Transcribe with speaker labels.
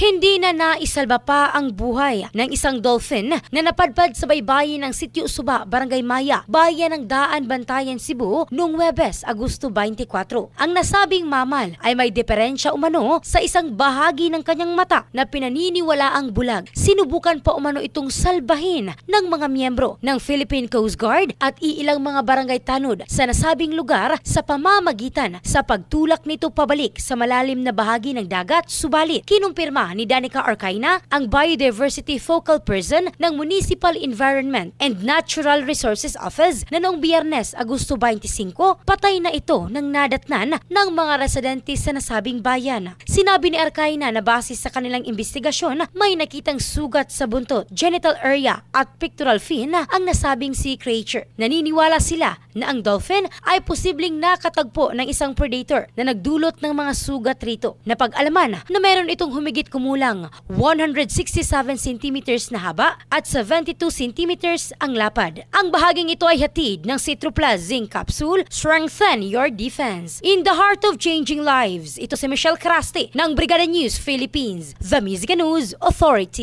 Speaker 1: Hindi na naisalba pa ang buhay ng isang dolphin na napadpad sa baybayin ng Sityo Suba, Barangay Maya, bayan ng Daan Bantayan, Cebu noong Webes, Agosto 24. Ang nasabing mamal ay may diferensya umano sa isang bahagi ng kanyang mata na pinaniniwala ang bulag. Sinubukan pa umano itong salbahin ng mga miyembro ng Philippine Coast Guard at iilang mga barangay tanod sa nasabing lugar sa pamamagitan sa pagtulak nito pabalik sa malalim na bahagi ng dagat subalit kinumpirma ni Danica Arcaina, ang Biodiversity Focal Person ng Municipal Environment and Natural Resources Office na noong Biyernes, Agosto 25, patay na ito ng nadatnan ng mga residente sa nasabing bayan. Sinabi ni Arcaina na base sa kanilang investigasyon, may nakitang sugat sa buntot, genital area at pectoral fin ang nasabing sea creature. Naniniwala sila na ang dolphin ay posibleng nakatagpo ng isang predator na nagdulot ng mga sugat rito. Napag-alaman na meron itong humigit kung kumulang 167 cm na haba at 72 cm ang lapad. Ang bahaging ito ay hatid ng Citroplast Zinc Capsule Strengthen Your Defense. In the heart of changing lives, ito si Michelle Craste ng Brigada News Philippines, The Music News Authority.